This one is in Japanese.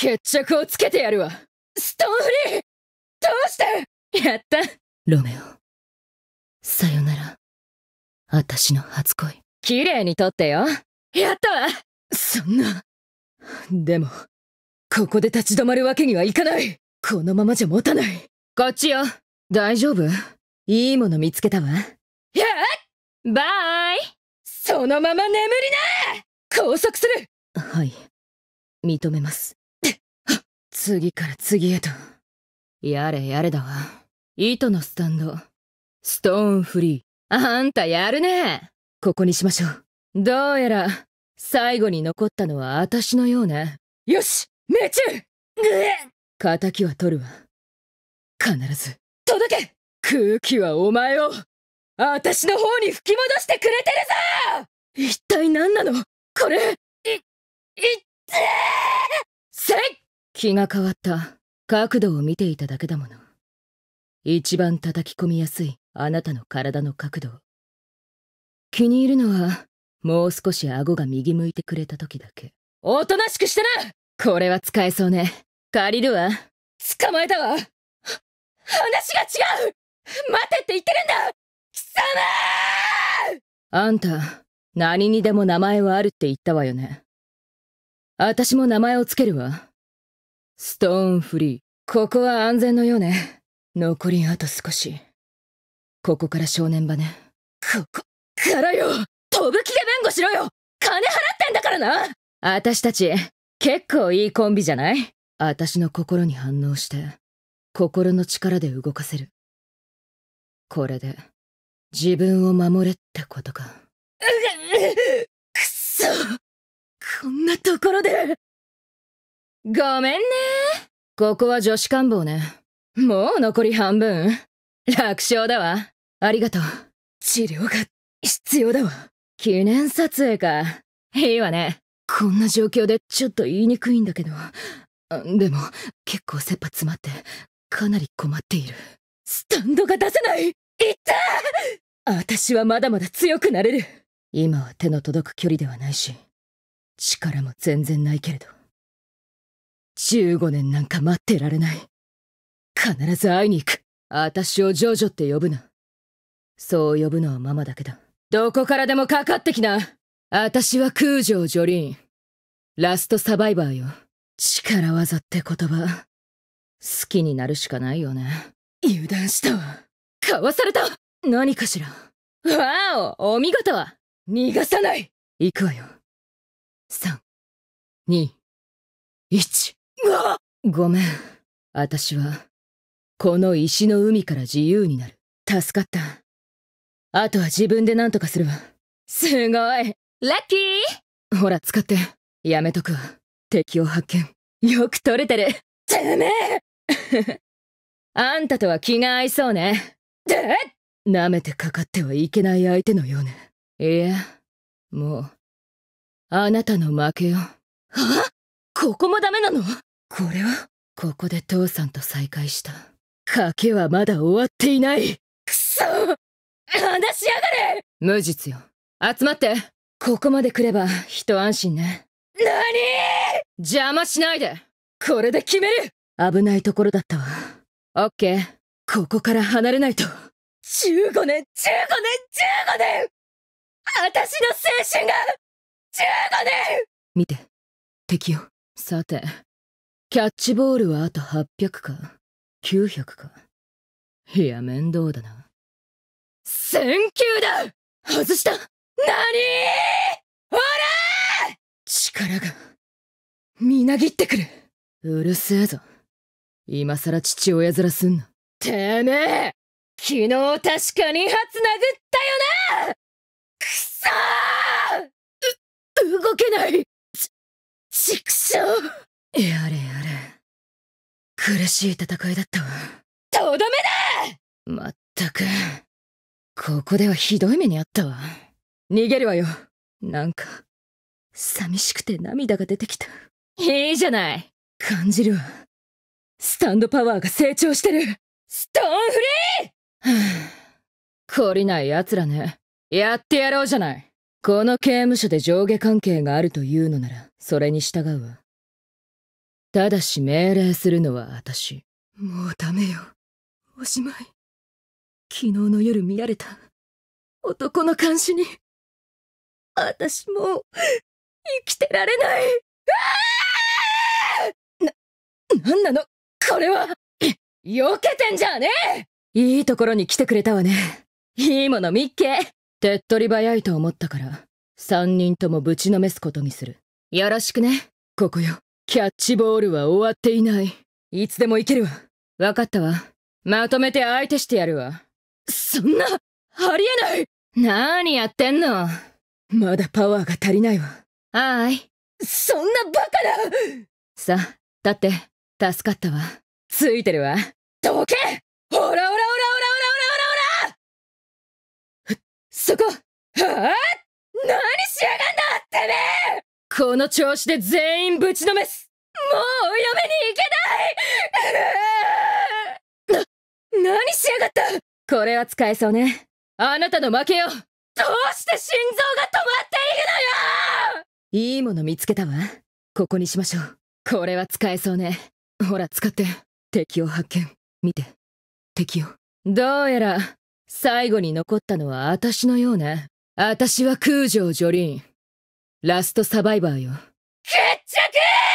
決着をつけてやるわストーンフリーどうしてやったロメオさよなら私の初恋綺麗に撮ってよやったわそんなでもここで立ち止まるわけにはいかないこのままじゃ持たないこっちよ大丈夫いいもの見つけたわやっバイそのまま眠りな拘束するはい認めます次から次へと。やれやれだわ。糸のスタンド。ストーンフリー。あんたやるねここにしましょう。どうやら、最後に残ったのは私のようね。よし命中ぐえ仇は取るわ。必ず、届け空気はお前を、私の方に吹き戻してくれてるぞ一体何なのこれ、い、いってせっ気が変わった角度を見ていただけだもの一番叩き込みやすいあなたの体の角度気に入るのはもう少し顎が右向いてくれた時だけおとなしくしてなこれは使えそうね借りるわ捕まえたわ話が違う待てって言ってるんだ貴様あんた何にでも名前はあるって言ったわよね私も名前をつけるわストーンフリー。ここは安全のようね。残りあと少し。ここから正念場ね。ここ、からよ飛ぶ気で弁護しろよ金払ってんだからな私たち、結構いいコンビじゃない私の心に反応して、心の力で動かせる。これで、自分を守れってことか。くそこんなところでごめんね。ここは女子官房ね。もう残り半分。楽勝だわ。ありがとう。治療が必要だわ。記念撮影か。いいわね。こんな状況でちょっと言いにくいんだけど。でも、結構切羽詰まって、かなり困っている。スタンドが出せないいった私はまだまだ強くなれる今は手の届く距離ではないし、力も全然ないけれど。15年なんか待ってられない。必ず会いに行く。私をジョジョって呼ぶな。そう呼ぶのはママだけだ。どこからでもかかってきな。私は空城ジョリーン。ラストサバイバーよ。力技って言葉。好きになるしかないよね。油断したわ。かわされた何かしら。わおお見事逃がさない行くわよ。3、2、1。ごめん私はこの石の海から自由になる助かったあとは自分で何とかするわすごいラッキーほら使ってやめとくわ敵を発見よく取れてるてめえ あんたとは気が合いそうねで舐めてかかってはいけない相手のようねいやもうあなたの負けよはここもダメなのこれはここで父さんと再会した賭けはまだ終わっていないくそ話しやがれ無実よ集まってここまで来れば一安心ね何邪魔しないでこれで決める危ないところだったわオッケーここから離れないと15年15年15年私の青春が15年見て敵よさてキャッチボールはあと800か、900か。いや、面倒だな。選球だ外した何ほら力が、みなぎってくる。うるせえぞ。今さら父親面すんな。てめえ昨日確か2発殴ったよなくそーう、動けないち、畜生やれやれ苦しい戦いだったわとどめだまったくここではひどい目にあったわ逃げるわよなんか寂しくて涙が出てきたいいじゃない感じるわスタンドパワーが成長してるストーンフリー、はあ、懲りない奴らねやってやろうじゃないこの刑務所で上下関係があるというのならそれに従うわただし命令するのは私もうダメよおしまい昨日の夜見られた男の監視に私も生きてられないな、なんなのこれは避けてんじゃねえいいところに来てくれたわね。いいもの見っけ手っ取り早いと思ったから、三人ともぶちのめすことにする。よろしくね、ここよ。キャッチボールは終わっていない。いつでもいけるわ。分かったわ。まとめて相手してやるわ。そんな、ありえない何やってんのまだパワーが足りないわ。はーい。そんなバカなさあ、だって、助かったわ。ついてるわ。どけほらほらほらほらほらほらほらほらそこはあ何しやがんだてめえこの調子で全員ぶちのめすもうお嫁に行けないな、何しやがったこれは使えそうね。あなたの負けよどうして心臓が止まっているのよいいもの見つけたわ。ここにしましょう。これは使えそうね。ほら、使って。敵を発見。見て。敵を。どうやら、最後に残ったのは私のようね。私は空城ジョリーン。ラストサバイバーよ決着